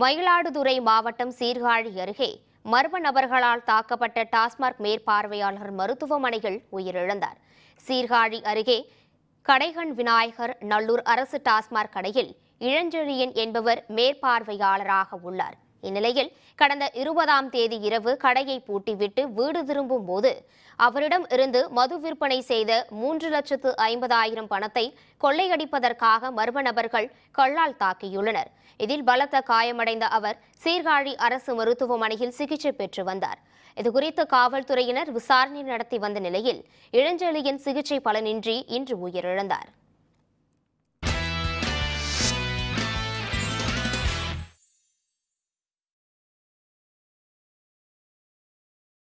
மயிலாடுதுறை மாவட்டம் சீர்காழி அருகே மர்ம நபர்களால் தாக்கப்பட்ட டாஸ்மாக் மேற்பார்வையாளர் மருத்துவமனையில் உயிரிழந்தார் சீர்காழி அருகே கடைகன் விநாயகர் நல்லூர் அரசு டாஸ்மாக் கடையில் இளஞ்செழியன் என்பவர் மேற்பார்வையாளராக உள்ளார் இந்நிலையில் கடந்த இருபதாம் தேதி இரவு கடையை பூட்டிவிட்டு வீடு திரும்பும் போது அவரிடம் இருந்து மது விற்பனை செய்த மூன்று லட்சத்து ஐம்பதாயிரம் பணத்தை கொள்ளையடிப்பதற்காக மர்ம நபர்கள் கல்லால் தாக்கியுள்ளனர் இதில் பலத்த காயமடைந்த அவர் சீர்காழி அரசு மருத்துவமனையில் சிகிச்சை பெற்று வந்தார் இதுகுறித்து காவல்துறையினர் விசாரணை நடத்தி வந்த நிலையில் இளஞ்செழியன் சிகிச்சை பலனின்றி இன்று உயிரிழந்தார்